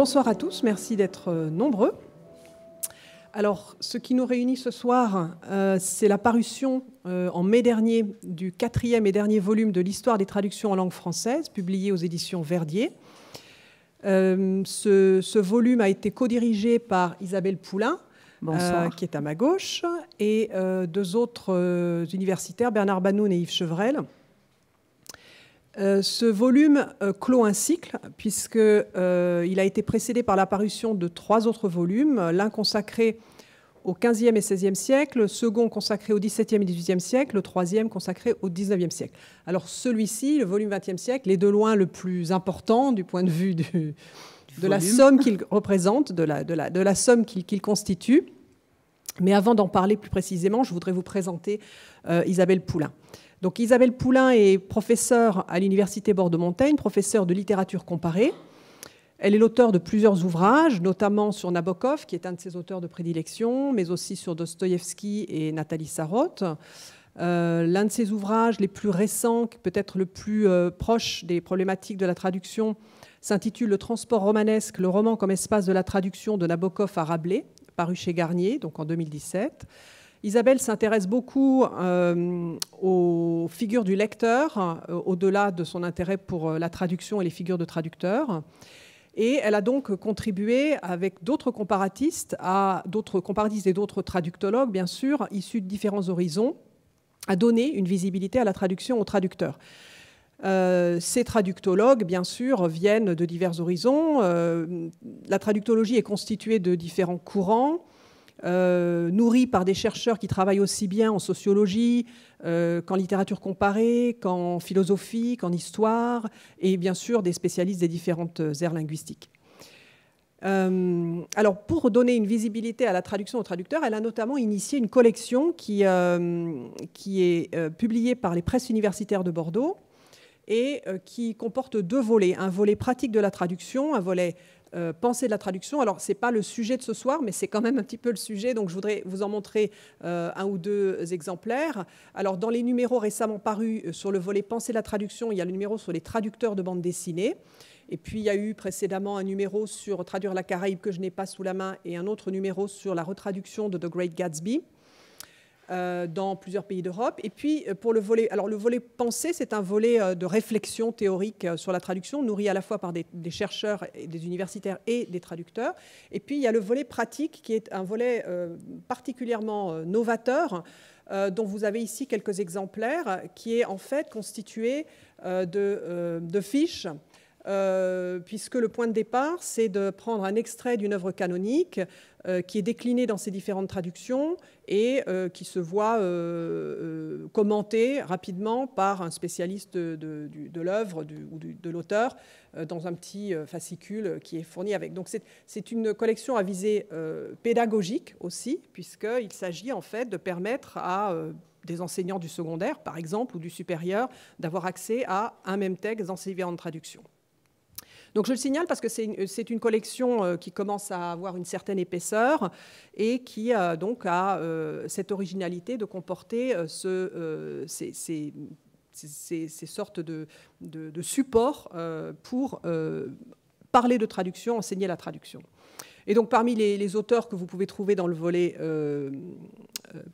Bonsoir à tous, merci d'être euh, nombreux. Alors, ce qui nous réunit ce soir, euh, c'est la parution euh, en mai dernier du quatrième et dernier volume de l'histoire des traductions en langue française, publié aux éditions Verdier. ce, volume a été co par Isabelle Poulain, qui est à ma gauche, et deux autres universitaires, Bernard Banoun et Yves Chevrel, euh, ce volume euh, clôt un cycle, puisqu'il euh, a été précédé par l'apparition de trois autres volumes, l'un consacré au XVe et XVIe siècle, le second consacré au XVIIe et XVIIIe siècle, le troisième consacré au XIXe siècle. Alors celui-ci, le volume XXe siècle, est de loin le plus important du point de vue de la somme qu'il représente, de la, somme qu'il constitue. Mais avant d'en parler plus précisément, je voudrais vous présenter Isabelle Poulain. Isabelle Poulain est professeure à l'Université Bordeaux-Montaigne, professeure de littérature comparée. Elle est l'auteur de plusieurs ouvrages, notamment sur Nabokov, qui est un de ses auteurs de prédilection, mais aussi sur Dostoïevski et Nathalie Sarotte. Euh, l'un de ses ouvrages les plus récents, peut-être le plus euh, proche des problématiques de la traduction, s'intitule Le transport romanesque, le roman comme espace de la traduction de Nabokov à Rabelais, paru chez Garnier, donc en 2017. Isabelle s'intéresse beaucoup euh, aux figures du lecteur, euh, au-delà de son intérêt pour euh, la traduction et les figures de traducteurs. Et elle a donc contribué avec d'autres comparatistes, à d'autres comparatistes et d'autres traductologues, bien sûr, issus de différents horizons, à donner une visibilité à la traduction aux traducteurs. ces traductologues, bien sûr, viennent de divers horizons. la traductologie est constituée de différents courants nourrie euh, nourri par des chercheurs qui travaillent aussi bien en sociologie euh, qu'en littérature comparée, qu'en philosophie, qu'en histoire, et bien sûr des spécialistes des différentes aires linguistiques. Euh, alors, pour donner une visibilité à la traduction au traducteur, elle a notamment initié une collection qui, qui est publiée par les presses universitaires de Bordeaux et qui comporte deux volets. Un volet pratique de la traduction, un volet euh, penser de la traduction. Alors, ce n'est pas le sujet de ce soir, mais c'est quand même un petit peu le sujet, donc je voudrais vous en montrer euh, un ou deux exemplaires. Alors, dans les numéros récemment parus euh, sur le volet penser de la traduction, il y a le numéro sur les traducteurs de bande dessinée. Et puis, il y a eu précédemment un numéro sur Traduire la Caraïbe que je n'ai pas sous la main et un autre numéro sur la retraduction de The Great Gatsby. Euh, dans plusieurs pays d'Europe. Et puis euh, pour le volet, alors le volet pensée, c'est un volet euh, de réflexion théorique sur la traduction, nourri à la fois par des, chercheurs, et des universitaires et des traducteurs. Et puis il y a le volet pratique, qui est un volet particulièrement novateur dont vous avez ici quelques exemplaires, qui est en fait constitué de, fiches puisque le point de départ, c'est de prendre un extrait d'une œuvre canonique, euh, qui est décliné dans ces différentes traductions et euh, qui se voit euh, commenté rapidement par un spécialiste de, l'œuvre ou de, l'auteur dans un petit fascicule qui est fourni avec. Donc c'est une collection à visée pédagogique aussi, puisqu'il s'agit en fait de permettre à des enseignants du secondaire, par exemple, ou du supérieur, d'avoir accès à un même texte dans ces différentes traductions. Donc je le signale parce que c'est une, collection euh, qui commence à avoir une certaine épaisseur et qui donc a euh, cette originalité de comporter euh, ces, sortes de, supports pour parler de traduction, enseigner la traduction. Et donc parmi les, auteurs que vous pouvez trouver dans le volet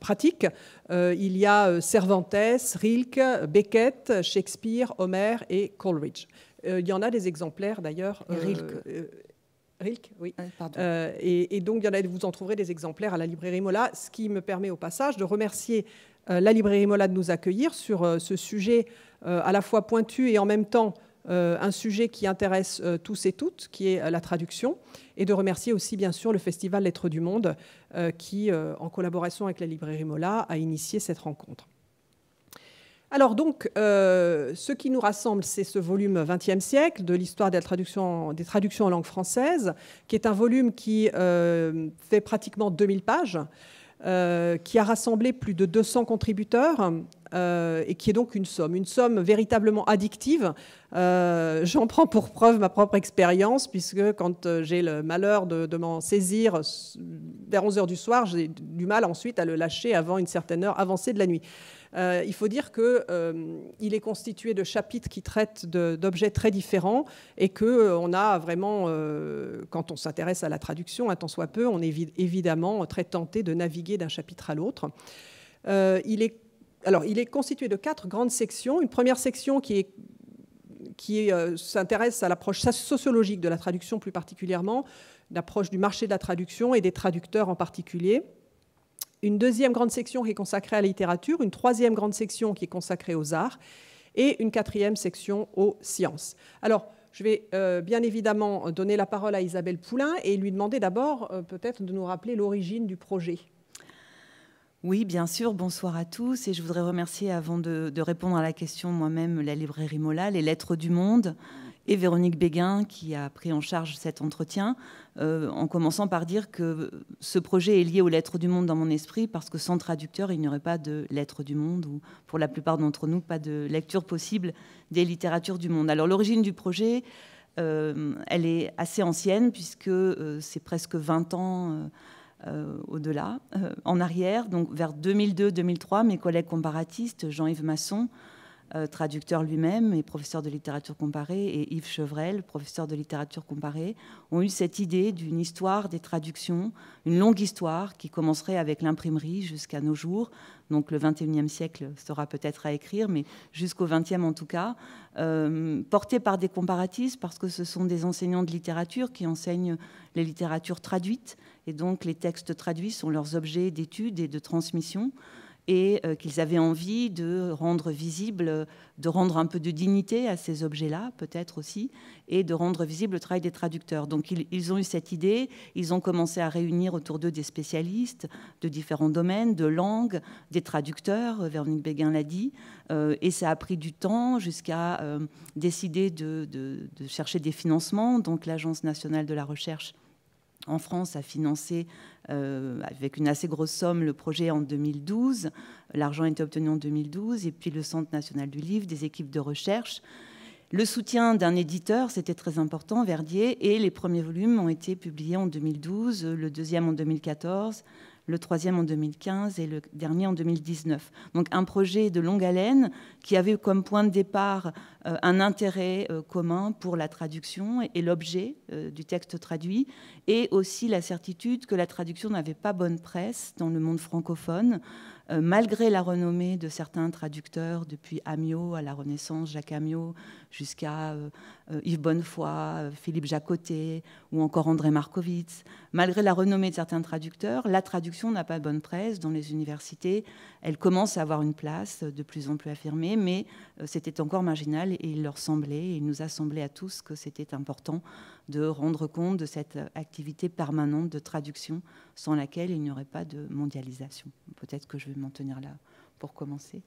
pratique, il y a Cervantes, Rilke, Beckett, Shakespeare, Homer et Coleridge. Euh, il y en a des exemplaires d'ailleurs. Euh, euh, Rilke. oui. et, donc, il y en a, vous en trouverez des exemplaires à la librairie Mola, ce qui me permet au passage de remercier la librairie Mola de nous accueillir sur ce sujet à la fois pointu et en même temps un sujet qui intéresse tous et toutes, qui est la traduction, et de remercier aussi bien sûr le Festival Lettres du Monde, qui, en collaboration avec la librairie Mola, a initié cette rencontre. Alors donc, euh, ce qui nous rassemble, c'est ce volume 20e siècle de l'histoire des traductions, en langue française, qui est un volume qui euh, fait pratiquement 2000 pages, euh, qui a rassemblé plus de 200 contributeurs euh, et qui est donc une somme, une somme véritablement addictive. Euh, j'en prends pour preuve ma propre expérience, puisque quand euh, j'ai le malheur de, m'en saisir vers 11 heures du soir, j'ai du mal ensuite à le lâcher avant une certaine heure avancée de la nuit. il faut dire qu'il euh, est constitué de chapitres qui traitent d'objets très différents et qu'on on a vraiment, quand on s'intéresse à la traduction, un tant soit peu, on est évidemment très tenté de naviguer d'un chapitre à l'autre. il est alors, il est constitué de quatre grandes sections. Une première section qui euh, s'intéresse à l'approche sociologique de la traduction plus particulièrement, l'approche du marché de la traduction et des traducteurs en particulier. Une deuxième grande section qui est consacrée à la littérature, une troisième grande section qui est consacrée aux arts et une quatrième section aux sciences. Alors, je vais euh, bien évidemment donner la parole à Isabelle Poulain et lui demander d'abord euh, peut-être de nous rappeler l'origine du projet. Oui, bien sûr. Bonsoir à tous. Et je voudrais remercier, avant de, répondre à la question moi-même, la librairie Mola, les Lettres du Monde et Véronique Béguin qui a pris en charge cet entretien, euh, en commençant par dire que ce projet est lié aux Lettres du Monde dans mon esprit, parce que sans traducteur, il n'y aurait pas de Lettres du Monde, ou pour la plupart d'entre nous, pas de lecture possible des littératures du monde. Alors l'origine du projet, euh, elle est assez ancienne, puisque euh, c'est presque 20 ans euh, au-delà, euh, en arrière, donc vers 2002-2003, mes collègues comparatistes, Jean-Yves Masson, euh, traducteur lui-même et professeur de littérature comparée, et Yves Chevrel, professeur de littérature comparée, ont eu cette idée d'une histoire des traductions, une longue histoire qui commencerait avec l'imprimerie jusqu'à nos jours. Donc le 21e siècle sera peut-être à écrire, mais jusqu'au 20e en tout cas, euh, portée par des comparatistes, parce que ce sont des enseignants de littérature qui enseignent les littératures traduites, et donc les textes traduits sont leurs objets d'étude et de transmission et euh, qu'ils avaient envie de rendre visible, de rendre un peu de dignité à ces objets-là, peut-être aussi, et de rendre visible le travail des traducteurs. Donc ils, ont eu cette idée, ils ont commencé à réunir autour d'eux des spécialistes de différents domaines, de langues, des traducteurs, euh, Véronique Béguin l'a dit, euh, et ça a pris du temps jusqu'à décider de chercher des financements. Donc l'Agence nationale de la recherche en France a financé euh, avec une assez grosse somme le projet en 2012. L'argent a été obtenu en 2012 et puis le Centre national du livre, des équipes de recherche. Le soutien d'un éditeur, c'était très important, Verdier, et les premiers volumes ont été publiés en 2012, le deuxième en 2014, le troisième en 2015 et le dernier en 2019. Donc un projet de longue haleine qui avait comme point de départ euh, un intérêt euh, commun pour la traduction et, l'objet euh, du texte traduit, et aussi la certitude que la traduction n'avait pas bonne presse dans le monde francophone, malgré la renommée de certains traducteurs depuis Amiot à la Renaissance, Jacques Amiot, jusqu'à euh, euh, Yves Bonnefoy, euh, Philippe Jacotet ou encore André Markovitz. Malgré la renommée de certains traducteurs, la traduction n'a pas bonne presse dans les universités. Elle commence à avoir une place de plus en plus affirmée, mais c'était encore marginal et il leur semblait, et il nous a semblé à tous que c'était important de rendre compte de cette activité permanente de traduction sans laquelle il n'y aurait pas de mondialisation. Peut-être que je vais m'en tenir là pour commencer.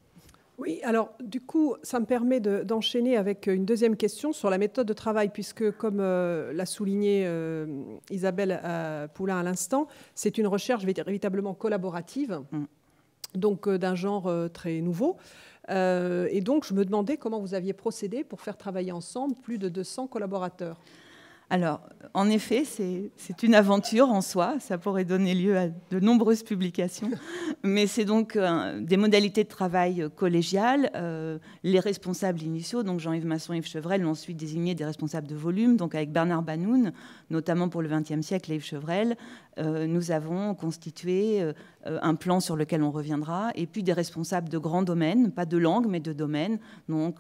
Oui, alors du coup, ça me permet d'enchaîner avec une deuxième question sur la méthode de travail, puisque comme euh, l'a souligné euh, Isabelle euh, Poulain à l'instant, c'est une recherche véritablement collaborative, mm. donc d'un genre très nouveau. et donc, je me demandais comment vous aviez procédé pour faire travailler ensemble plus de 200 collaborateurs. Alors, en effet, c'est une aventure en soi. Ça pourrait donner lieu à de nombreuses publications. Mais c'est donc euh, des modalités de travail collégiales. Euh, les responsables initiaux, donc Jean-Yves Masson et Yves Chevrel, ont ensuite désigné des responsables de volume. Donc, avec Bernard Banoun, notamment pour le XXe siècle, et Yves Chevrel, euh, nous avons constitué un plan sur lequel on reviendra. Et puis des responsables de grands domaines, pas de langue, mais de domaines. Donc,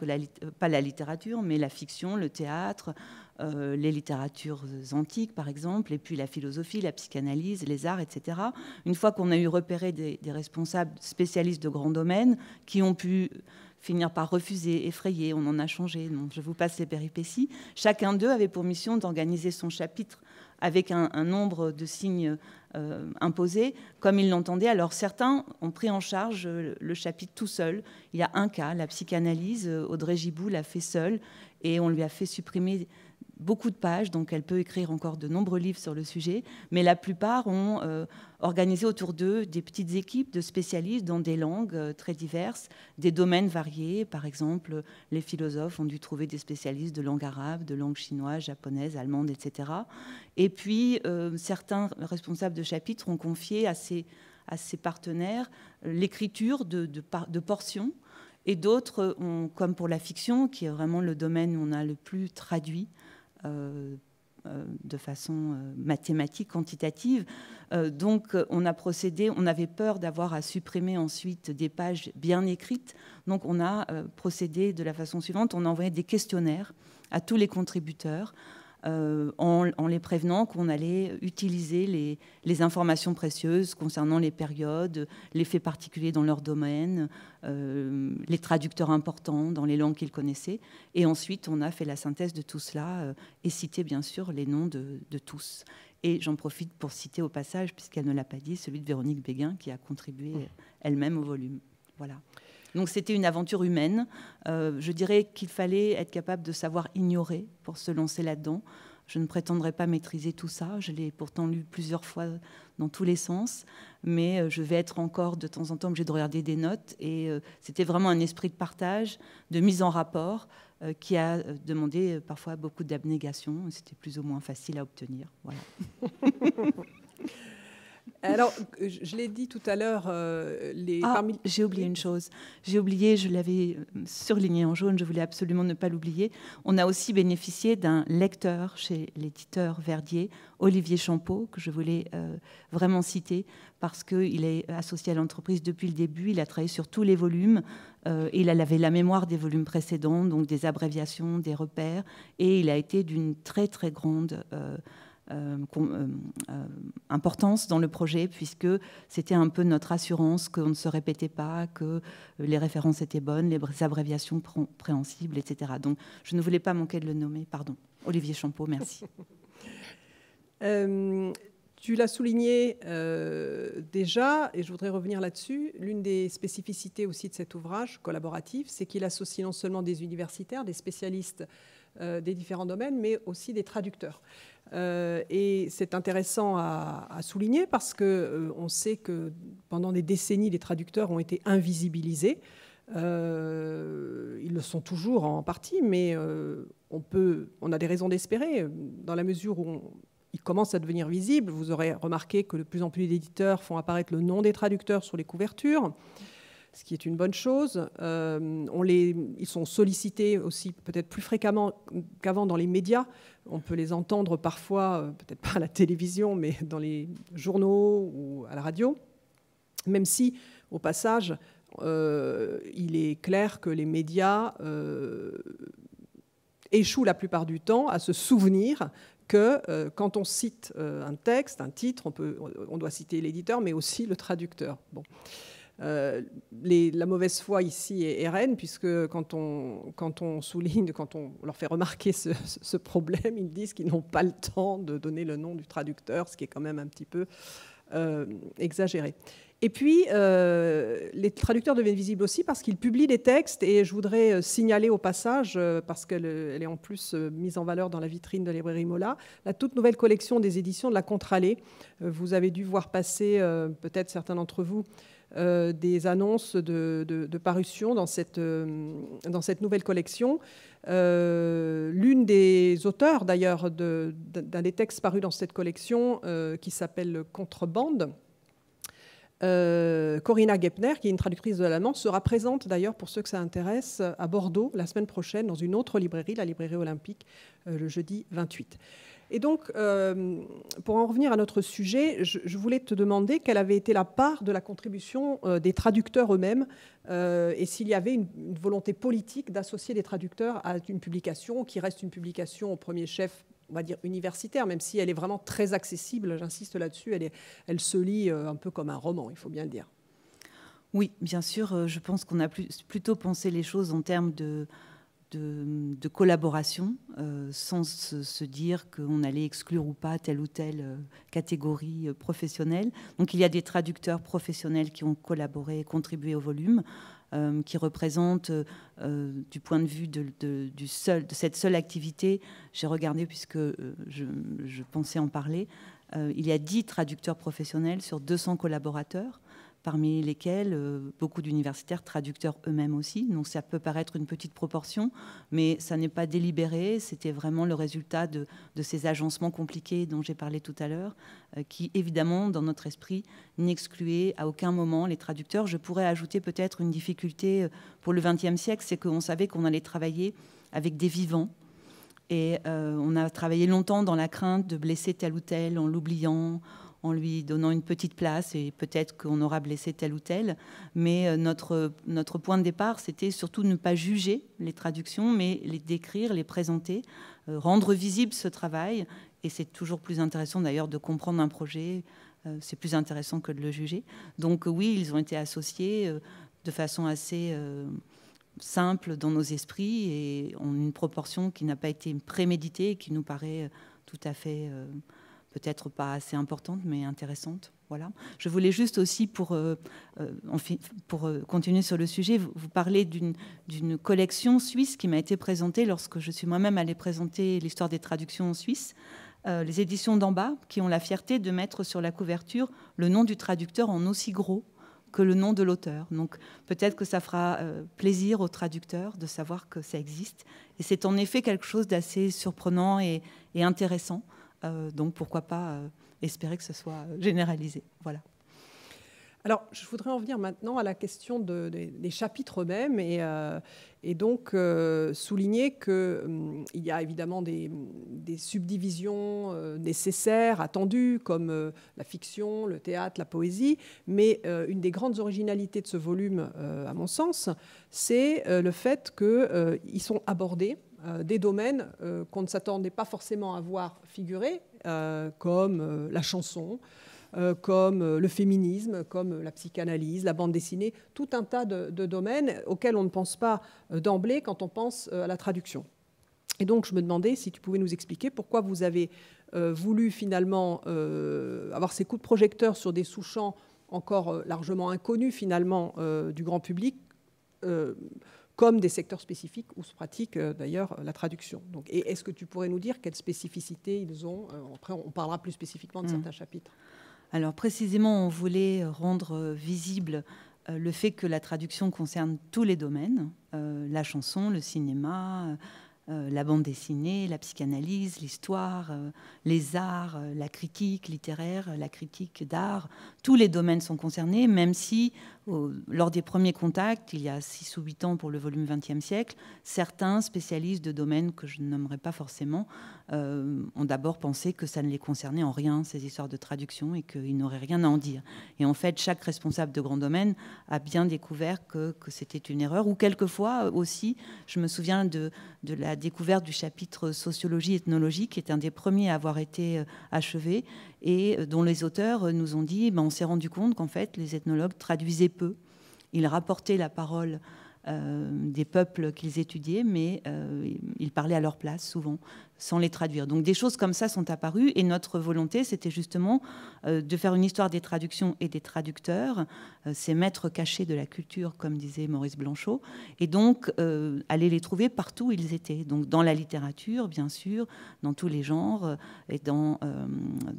pas la littérature, mais la fiction, le théâtre. Euh, les littératures antiques, par exemple, et puis la philosophie, la psychanalyse, les arts, etc. Une fois qu'on a eu repéré des, responsables spécialistes de grands domaines qui ont pu finir par refuser, effrayer, on en a changé, donc je vous passe les péripéties. Chacun d'eux avait pour mission d'organiser son chapitre avec un, nombre de signes euh, imposés, comme ils l'entendaient. Alors certains ont pris en charge euh, le chapitre tout seul. Il y a un cas, la psychanalyse, Audrey Gibou l'a fait seule, et on lui a fait supprimer beaucoup de pages, donc elle peut écrire encore de nombreux livres sur le sujet, mais la plupart ont euh, organisé autour d'eux des petites équipes de spécialistes dans des langues euh, très diverses, des domaines variés. Par exemple, les philosophes ont dû trouver des spécialistes de langue arabe, de langue chinoise, japonaise, allemande, etc. Et puis, euh, certains responsables de chapitres ont confié à ces, partenaires l'écriture de, de portions. Et d'autres, comme pour la fiction, qui est vraiment le domaine où on a le plus traduit, euh, euh, de façon euh, mathématique, quantitative. donc on a procédé, on avait peur d'avoir à supprimer ensuite des pages bien écrites, donc on a procédé de la façon suivante, on a envoyé des questionnaires à tous les contributeurs euh, en, les prévenant qu'on allait utiliser les, informations précieuses concernant les périodes, les faits particuliers dans leur domaine, euh, les traducteurs importants dans les langues qu'ils connaissaient. Et ensuite, on a fait la synthèse de tout cela euh, et cité bien sûr les noms de, de tous. Et j'en profite pour citer au passage, puisqu'elle ne l'a pas dit, celui de Véronique Béguin qui a contribué mmh. elle-même au volume. Voilà. Donc c'était une aventure humaine. Euh, je dirais qu'il fallait être capable de savoir ignorer pour se lancer là-dedans. Je ne prétendrai pas maîtriser tout ça. Je l'ai pourtant lu plusieurs fois dans tous les sens. Mais euh, je vais être encore de temps en temps obligée de regarder des notes. Et euh, c'était vraiment un esprit de partage, de mise en rapport, qui a demandé parfois beaucoup d'abnégation. C'était plus ou moins facile à obtenir. Voilà. Alors, je, l'ai dit tout à l'heure, euh, les. Ah, parmi... J'ai oublié une chose. J'ai oublié, je l'avais euh, surligné en jaune, je voulais absolument ne pas l'oublier. On a aussi bénéficié d'un lecteur chez l'éditeur Verdier, Olivier Champeau, que je voulais euh, vraiment citer, parce qu'il est associé à l'entreprise depuis le début. Il a travaillé sur tous les volumes. Euh, il avait la mémoire des volumes précédents, donc des abréviations, des repères. Et il a été d'une très, très grande. Euh, euh, euh, importance dans le projet, puisque c'était un peu notre assurance qu'on ne se répétait pas, que les références étaient bonnes, les abréviations préhensibles, etc. Donc je ne voulais pas manquer de le nommer, pardon. Olivier Champeau, merci. tu l'as souligné déjà, et je voudrais revenir là-dessus. L'une des spécificités aussi de cet ouvrage collaboratif, c'est qu'il associe non seulement des universitaires, des spécialistes des différents domaines, mais aussi des traducteurs. Euh, et c'est intéressant à, souligner parce qu'on euh, sait que pendant des décennies, les traducteurs ont été invisibilisés. Euh, ils le sont toujours en partie, mais on peut, on a des raisons d'espérer dans la mesure où ils commencent à devenir visibles. Vous aurez remarqué que de plus en plus d'éditeurs font apparaître le nom des traducteurs sur les couvertures ce qui est une bonne chose. Euh, ils sont sollicités aussi peut-être plus fréquemment qu'avant dans les médias. On peut les entendre parfois, euh, peut-être pas à la télévision, mais dans les journaux ou à la radio. Même si, au passage, euh, il est clair que les médias échouent la plupart du temps à se souvenir que quand on cite un texte, un titre, on, on doit citer l'éditeur, mais aussi le traducteur. Bon. Euh, la mauvaise foi ici est, reine, puisque quand on, souligne, quand on leur fait remarquer ce, problème, ils disent qu'ils n'ont pas le temps de donner le nom du traducteur, ce qui est quand même un petit peu euh, exagéré. Et puis, euh, les traducteurs deviennent visibles aussi parce qu'ils publient des textes, et je voudrais signaler au passage, parce qu'elle est en plus mise en valeur dans la vitrine de la librairie Mola, la toute nouvelle collection des éditions de la Contralée. Vous avez dû voir passer, peut-être certains d'entre vous, euh, des annonces de, parution dans cette, euh, dans cette nouvelle collection. Euh, l'une des auteurs, d'ailleurs, d'un des textes parus dans cette collection, qui s'appelle Contrebande, Corinna Geppner, qui est une traductrice de l'allemand, sera présente d'ailleurs pour ceux que ça intéresse à Bordeaux la semaine prochaine dans une autre librairie, la librairie olympique, le jeudi 28. Et donc, euh, pour en revenir à notre sujet, je, voulais te demander quelle avait été la part de la contribution euh, des traducteurs eux-mêmes euh, et s'il y avait une, volonté politique d'associer des traducteurs à une publication qui reste une publication au premier chef on va dire universitaire, même si elle est vraiment très accessible, j'insiste là-dessus, elle, elle se lit un peu comme un roman, il faut bien le dire. Oui, bien sûr, je pense qu'on a plus, plutôt pensé les choses en termes de, de, collaboration, euh, sans se, dire qu'on allait exclure ou pas telle ou telle euh, catégorie euh, professionnelle. Donc il y a des traducteurs professionnels qui ont collaboré et contribué au volume. qui représente, du point de vue de, du seul, de cette seule activité, j'ai regardé puisque je, pensais en parler, il y a 10 traducteurs professionnels sur 200 collaborateurs parmi lesquels euh, beaucoup d'universitaires, traducteurs eux-mêmes aussi. Donc ça peut paraître une petite proportion, mais ça n'est pas délibéré, c'était vraiment le résultat de, ces agencements compliqués dont j'ai parlé tout à l'heure, euh, qui évidemment, dans notre esprit, n'excluaient à aucun moment les traducteurs. Je pourrais ajouter peut-être une difficulté euh, pour le XXe siècle, c'est qu'on savait qu'on allait travailler avec des vivants. Et on a travaillé longtemps dans la crainte de blesser tel ou tel en l'oubliant, en lui donnant une petite place et peut-être qu'on aura blessé tel ou tel. Mais euh, notre, notre point de départ, c'était surtout ne pas juger les traductions, mais les décrire, les présenter, euh, rendre visible ce travail. Et c'est toujours plus intéressant d'ailleurs de comprendre un projet, euh, c'est plus intéressant que de le juger. Donc oui, ils ont été associés de façon assez simple dans nos esprits et en une proportion qui n'a pas été préméditée et qui nous paraît tout à fait peut-être pas assez importante, mais intéressante. Voilà. Je voulais juste aussi, pour, euh, euh, pour euh, continuer sur le sujet, vous, parler d'une collection suisse qui m'a été présentée lorsque je suis moi-même allée présenter l'histoire des traductions en Suisse. les éditions d'en bas, qui ont la fierté de mettre sur la couverture le nom du traducteur en aussi gros que le nom de l'auteur. Donc peut-être que ça fera plaisir aux traducteurs de savoir que ça existe. Et c'est en effet quelque chose d'assez surprenant et, et intéressant. Euh, donc pourquoi pas euh, espérer que ce soit euh, généralisé. Voilà. Alors, je voudrais en venir maintenant à la question des chapitres eux-mêmes et, donc souligner qu'il hum, y a évidemment des, subdivisions nécessaires, attendues, comme la fiction, le théâtre, la poésie. Mais une des grandes originalités de ce volume, à mon sens, c'est le fait qu'ils sont abordés euh, des domaines euh, qu'on ne s'attendait pas forcément à voir figurer, euh, comme la chanson, comme le féminisme, comme la psychanalyse, la bande dessinée, tout un tas de, domaines auxquels on ne pense pas d'emblée quand on pense à la traduction. Et donc, je me demandais si tu pouvais nous expliquer pourquoi vous avez voulu finalement avoir ces coups de projecteur sur des sous-champs encore largement inconnus finalement du grand public, comme des secteurs spécifiques où se pratique euh, d'ailleurs la traduction. Donc, et est-ce que tu pourrais nous dire quelles spécificités ils ont euh, Après, on parlera plus spécifiquement de mm. certains chapitres. Alors précisément, on voulait rendre euh, visible le fait que la traduction concerne tous les domaines, la chanson, le cinéma, la bande dessinée, la psychanalyse, l'histoire, les arts, la critique littéraire, la critique d'art, tous les domaines sont concernés, même si lors des premiers contacts, il y a 6 ou 8 ans pour le volume 20e siècle, certains spécialistes de domaines que je nommerai pas forcément euh, ont d'abord pensé que ça ne les concernait en rien, ces histoires de traduction, et qu'ils n'auraient rien à en dire. Et en fait, chaque responsable de grand domaine a bien découvert que, c'était une erreur, ou quelquefois aussi, je me souviens de, la découverte du chapitre sociologie-ethnologie, qui est un des premiers à avoir été euh, achevé, et euh, dont les auteurs nous ont dit, ben, on s'est rendu compte qu'en fait, les ethnologues traduisaient peu. Ils rapportaient la parole euh, des peuples qu'ils étudiaient, mais euh, ils parlaient à leur place souvent sans les traduire. Donc des choses comme ça sont apparues et notre volonté, c'était justement euh, de faire une histoire des traductions et des traducteurs, euh, ces maîtres cachés de la culture, comme disait Maurice Blanchot, et donc euh, aller les trouver partout où ils étaient, donc dans la littérature, bien sûr, dans tous les genres, et dans,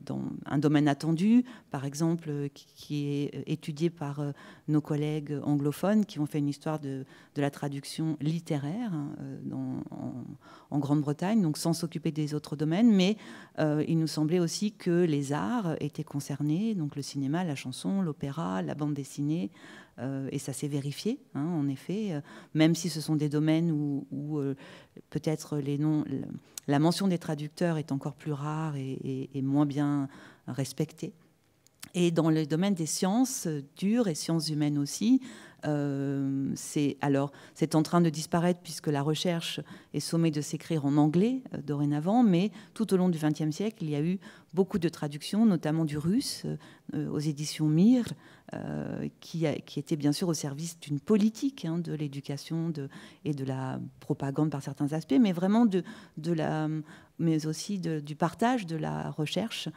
dans un domaine attendu, par exemple, qui, est étudié par nos collègues anglophones qui ont fait une histoire de, la traduction littéraire hein, en, en Grande-Bretagne, donc sans s'occuper des autres domaines, mais euh, il nous semblait aussi que les arts étaient concernés, donc le cinéma, la chanson, l'opéra, la bande dessinée, euh, et ça s'est vérifié, hein, en effet, euh, même si ce sont des domaines où, peut-être les noms, la mention des traducteurs est encore plus rare et, et, moins bien respectée. Et dans le domaine des sciences dures et sciences humaines aussi, euh, c'est alors c'est en train de disparaître puisque la recherche est sommée de s'écrire en anglais euh, dorénavant, mais tout au long du XXe siècle, il y a eu beaucoup de traductions, notamment du russe euh, aux éditions Mir, qui, étaient qui, était bien sûr au service d'une politique hein, de l'éducation et de la propagande par certains aspects, mais vraiment de, de la mais aussi du partage de la recherche.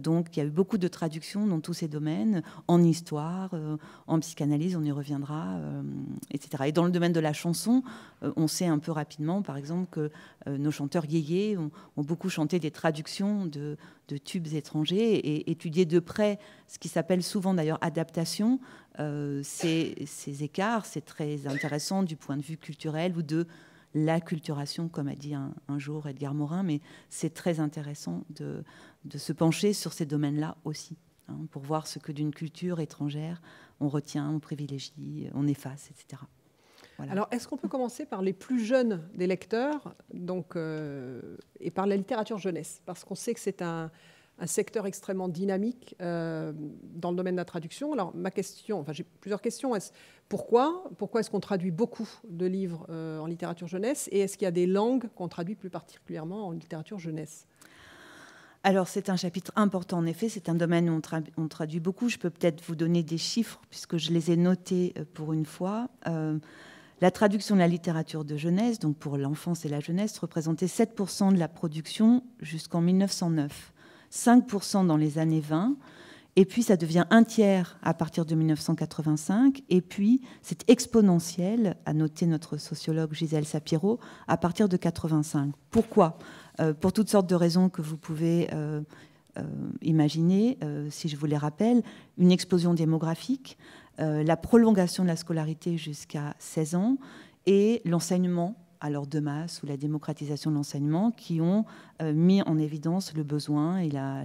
donc, il y a eu beaucoup de traductions dans tous ces domaines, en histoire, en psychanalyse, on y revient euh, etc. Et dans le domaine de la chanson, euh, on sait un peu rapidement, par exemple, que euh, nos chanteurs yéyés ont, beaucoup chanté des traductions de, tubes étrangers et étudier de près ce qui s'appelle souvent d'ailleurs adaptation, ces, écarts, c'est très intéressant du point de vue culturel ou de l'acculturation, comme a dit un, jour Edgar Morin, mais c'est très intéressant de se pencher sur ces domaines-là aussi. Hein, pour voir ce que d'une culture étrangère on retient, on privilégie, on efface, etc. Alors, est-ce qu'on peut commencer par les plus jeunes des lecteurs donc, euh, et par la littérature jeunesse Parce qu'on sait que c'est un, secteur extrêmement dynamique euh, dans le domaine de la traduction. Alors, ma question, enfin, j'ai plusieurs questions. Est pourquoi pourquoi est-ce qu'on traduit beaucoup de livres euh, en littérature jeunesse Et est-ce qu'il y a des langues qu'on traduit plus particulièrement en littérature jeunesse alors c'est un chapitre important en effet, c'est un domaine où on, traduit beaucoup. Je peux peut-être vous donner des chiffres puisque je les ai notés euh, pour une fois. Euh, la traduction de la littérature de jeunesse, donc pour l'enfance et la jeunesse, représentait 7% de la production jusqu'en 1909, 5% dans les années 20, et puis ça devient un tiers à partir de 1985, et puis c'est exponentiel, à noter notre sociologue Gisèle Sapiro, à partir de 85. Pourquoi euh, Pour toutes sortes de raisons que vous pouvez euh, euh, imaginer, si je vous les rappelle, une explosion démographique, la prolongation de la scolarité jusqu'à 16 ans, et l'enseignement alors de masse ou la démocratisation de l'enseignement qui ont euh, mis en évidence le besoin et la,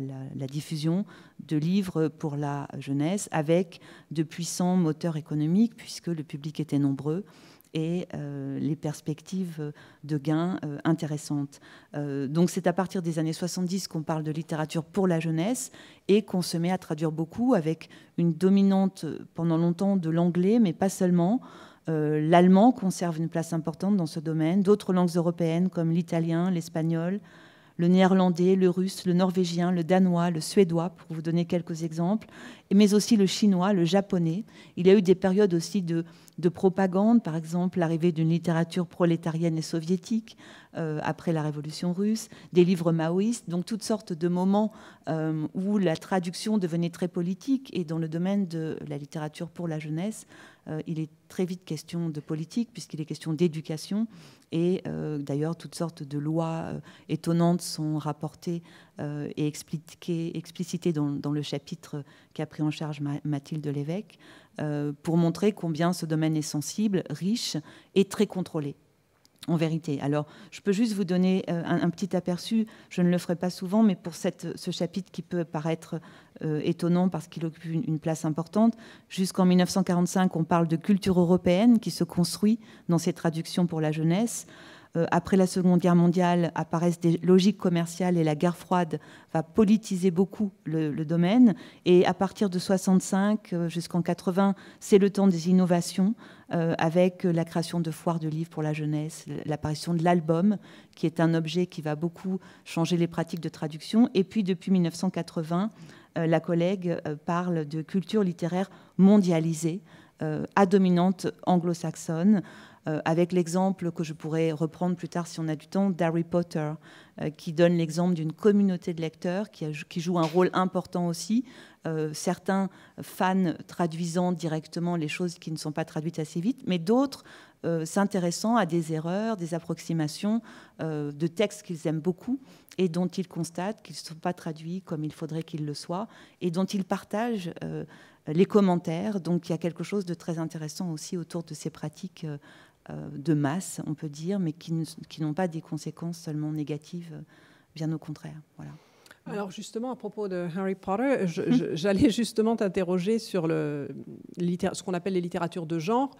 diffusion de livres pour la jeunesse avec de puissants moteurs économiques puisque le public était nombreux et euh, les perspectives de gains euh, intéressantes. donc c'est à partir des années 70 qu'on parle de littérature pour la jeunesse et qu'on se met à traduire beaucoup avec une dominante pendant longtemps de l'anglais, mais pas seulement. Euh, l'allemand conserve une place importante dans ce domaine, d'autres langues européennes comme l'italien, l'espagnol, le néerlandais, le russe, le norvégien, le danois, le suédois, pour vous donner quelques exemples, mais aussi le chinois, le japonais. Il y a eu des périodes aussi de, propagande, par exemple l'arrivée d'une littérature prolétarienne et soviétique euh, après la Révolution russe, des livres maoïstes, donc toutes sortes de moments euh, où la traduction devenait très politique et dans le domaine de la littérature pour la jeunesse, euh, il est très vite question de politique puisqu'il est question d'éducation et d'ailleurs toutes sortes de lois étonnantes sont rapportées euh, et explicité dans, le chapitre qu'a pris en charge Mathilde Lévesque, euh, pour montrer combien ce domaine est sensible, riche et très contrôlé. En vérité. Alors, je peux juste vous donner euh, un, petit aperçu. Je ne le ferai pas souvent, mais pour ce chapitre qui peut paraître étonnant parce qu'il occupe une, place importante, jusqu'en 1945, on parle de culture européenne qui se construit dans ces traductions pour la jeunesse. Euh, après la Seconde Guerre mondiale, apparaissent des logiques commerciales et la guerre froide va politiser beaucoup le, domaine. Et à partir de 65 euh, jusqu'en 80, c'est le temps des innovations euh, avec la création de foires de livres pour la jeunesse, l'apparition de l'album, qui est un objet qui va beaucoup changer les pratiques de traduction. Et puis depuis 1980, la collègue parle de culture littéraire mondialisée, à dominante anglo-saxonne. Euh, avec l'exemple que je pourrais reprendre plus tard si on a du temps d'Harry Potter, euh, qui donne l'exemple d'une communauté de lecteurs qui, joue un rôle important aussi. Euh, certains fans traduisant directement les choses qui ne sont pas traduites assez vite, mais d'autres s'intéressant à des erreurs, des approximations de textes qu'ils aiment beaucoup et dont ils constatent qu'ils ne sont pas traduits comme il faudrait qu'ils le soient et dont ils partagent les commentaires. Donc il y a quelque chose de très intéressant aussi autour de ces pratiques euh, de masse, on peut dire, mais qui, n'ont pas des conséquences seulement négatives, euh, bien au contraire. Alors justement, à propos de Harry Potter, j'allais justement t'interroger sur le, ce qu'on appelle les littératures de genre,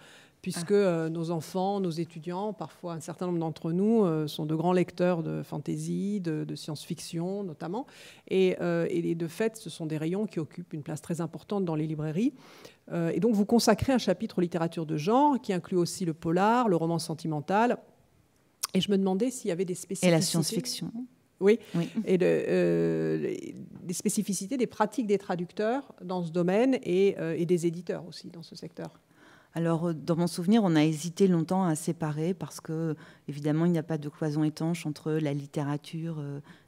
puisque ah. euh, nos enfants, nos étudiants, parfois un certain nombre d'entre nous, sont de grands lecteurs de fantasy, de, science-fiction notamment. et, de fait, ce sont des rayons qui occupent une place très importante dans les librairies. Euh, et donc vous consacrez un chapitre aux littératures de genre qui inclut aussi le polar, le roman sentimental. Et je me demandais s'il y avait des spécificités. Et la science-fiction. Oui. Et euh, des spécificités des pratiques des traducteurs dans ce domaine et, euh, et des éditeurs aussi dans ce secteur. Alors, dans mon souvenir, on a hésité longtemps à séparer parce que, évidemment, il n'y a pas de cloison étanche entre la littérature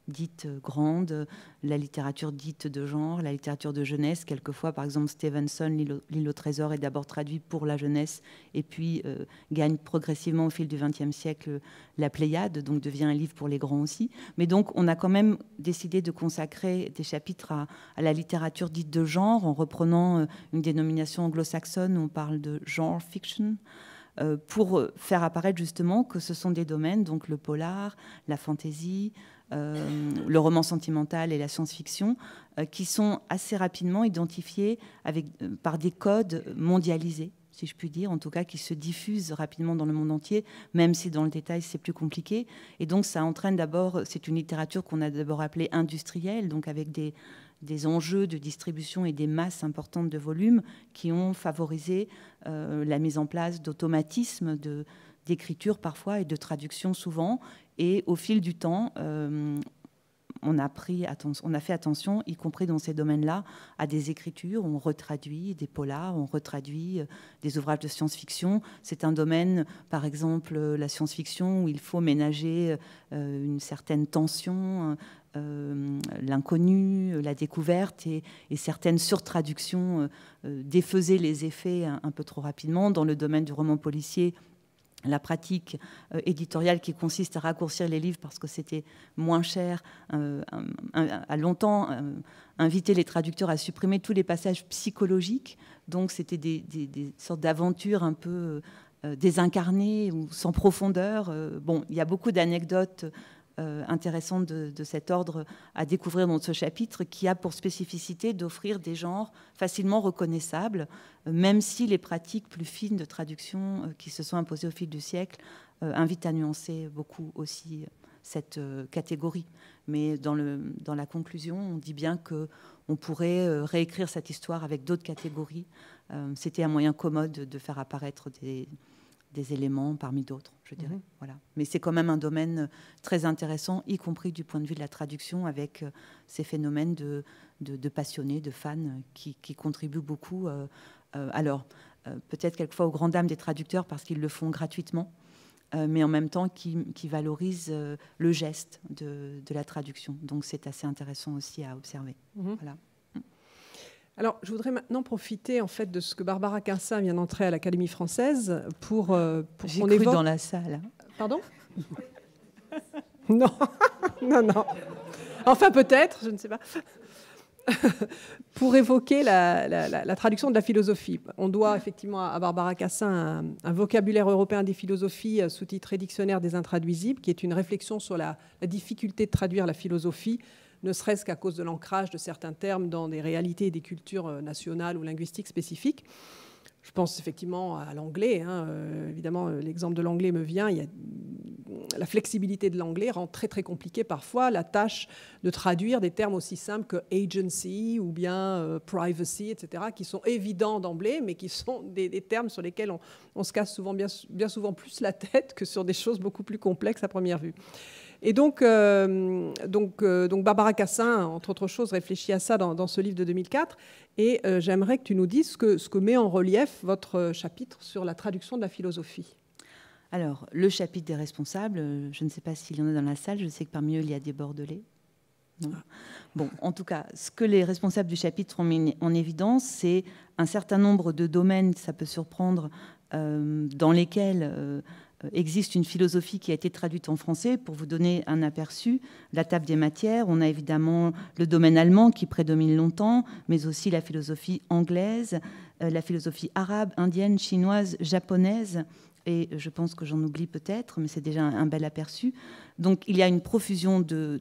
dite euh, grande, la littérature dite de genre, la littérature de jeunesse. Quelquefois, par exemple, Stevenson, L'île au trésor, est d'abord traduit pour la jeunesse et puis euh, gagne progressivement au fil du XXe siècle euh, la Pléiade, donc devient un livre pour les grands aussi. Mais donc, on a quand même décidé de consacrer des chapitres à, la littérature dite de genre en reprenant une dénomination anglo-saxonne, on parle de genre fiction pour faire apparaître justement que ce sont des domaines, donc le polar, la fantaisie, euh, le roman sentimental et la science-fiction, euh, qui sont assez rapidement identifiés avec, euh, par des codes mondialisés si je puis dire, en tout cas qui se diffusent rapidement dans le monde entier, même si dans le détail c'est plus compliqué. Et donc ça entraîne d'abord, c'est une littérature qu'on a d'abord appelée industrielle, donc avec des, des, enjeux de distribution et des masses importantes de volumes qui ont favorisé la mise en place d'automatismes d'écriture parfois et de traduction souvent, et au fil du temps, euh, on a, pris on a fait attention, y compris dans ces domaines-là, à des écritures. On retraduit des polars, on retraduit euh, des ouvrages de science-fiction. C'est un domaine, par exemple, euh, la science-fiction, où il faut ménager une certaine tension, l'inconnu, la découverte et, certaines surtraductions défaisaient les effets un, peu trop rapidement. Dans le domaine du roman policier, la pratique euh, éditoriale qui consiste à raccourcir les livres parce que c'était moins cher, a euh, longtemps euh, invité les traducteurs à supprimer tous les passages psychologiques. Donc c'était des, des, sortes d'aventures un peu désincarnées ou sans profondeur. bon, il y a beaucoup d'anecdotes euh, intéressantes de, cet ordre à découvrir dans ce chapitre, qui a pour spécificité d'offrir des genres facilement reconnaissables, euh, même si les pratiques plus fines de traduction euh, qui se sont imposées au fil du siècle invitent à nuancer beaucoup aussi cette catégorie. Mais dans, le, dans la conclusion, on dit bien que on pourrait réécrire cette histoire avec d'autres catégories. C'était un moyen commode de faire apparaître des, des éléments parmi d'autres, je dirais. Mhm. Voilà. Mais c'est quand même un domaine euh, très intéressant, y compris du point de vue de la traduction, avec euh, ces phénomènes de, passionnés, de fans, euh, qui, contribuent beaucoup. alors, peut-être quelquefois aux grandes dames des traducteurs, parce qu'ils le font gratuitement, mais en même temps qui, valorisent le geste de, la traduction. Donc, c'est assez intéressant aussi à observer. Mhm. Voilà. Alors, je voudrais maintenant profiter en fait de ce que Barbara Cassin vient d'entrer à l'Académie française pour, euh, dans la salle. Pardon Non, non, non. Enfin, peut-être, je ne sais pas. pour évoquer la, traduction de la philosophie. On doit effectivement à Barbara Cassin un, vocabulaire européen des philosophies euh, sous titre Dictionnaire des intraduisibles, qui est une réflexion sur la, difficulté de traduire la philosophie ne serait-ce qu'à cause de l'ancrage de certains termes dans des réalités et des cultures euh, nationales ou linguistiques spécifiques. Je pense effectivement à l'anglais. Hein, euh, évidemment, euh, l'exemple de l'anglais me vient. Il y a... La flexibilité de l'anglais rend très très compliqué parfois la tâche de traduire des termes aussi simples que agency ou bien privacy, etc., qui sont évidents d'emblée, mais qui sont des, termes sur lesquels on, se casse souvent bien, bien souvent plus la tête que sur des choses beaucoup plus complexes à première vue. Et donc, euh, donc, euh, donc Barbara Cassin, entre autres choses, réfléchit à ça dans, ce livre de 2004. Et euh, j'aimerais que tu nous dises ce que, ce que met en relief votre chapitre sur la traduction de la philosophie. Alors, le chapitre des responsables, je ne sais pas s'il y en a dans la salle, je sais que parmi eux, il y a des Bordelais. Ah. bon, en tout cas, ce que les responsables du chapitre ont mis en évidence, c'est un certain nombre de domaines, ça peut surprendre, dans lesquels euh, existe une philosophie qui a été traduite en français. Pour vous donner un aperçu, la table des matières, on a évidemment le domaine allemand qui prédomine longtemps, mais aussi la philosophie anglaise, euh, la philosophie arabe, indienne, chinoise, japonaise, et je pense que j'en oublie peut-être, mais c'est déjà un, bel aperçu. Donc il y a une profusion de,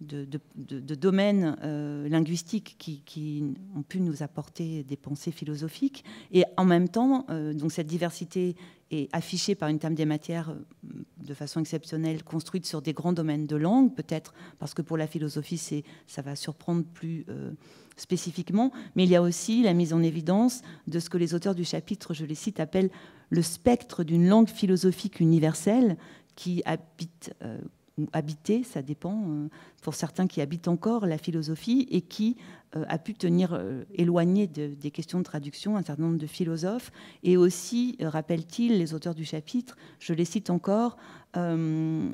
de domaines euh, linguistiques qui, ont pu nous apporter des pensées philosophiques. Et en même temps, donc cette diversité et affichée par une table des matières euh, de façon exceptionnelle, construite sur des grands domaines de langue, peut-être parce que pour la philosophie, c'est, ça va surprendre plus euh, spécifiquement, mais il y a aussi la mise en évidence de ce que les auteurs du chapitre, je les cite, appellent le spectre d'une langue philosophique universelle qui habite, euh, habiter, ça dépend, euh, pour certains qui habitent encore la philosophie et qui euh, a pu tenir euh, éloigné des questions de traduction un certain nombre de philosophes. Et aussi, rappelle-t-il, les auteurs du chapitre, je les cite encore, une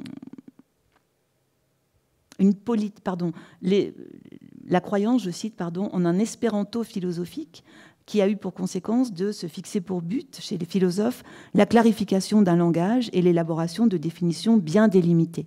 pardon, la croyance, je cite, pardon, en un espéranto philosophique qui a eu pour conséquence de se fixer pour but, chez les philosophes, la clarification d'un langage et l'élaboration de définitions bien délimitées.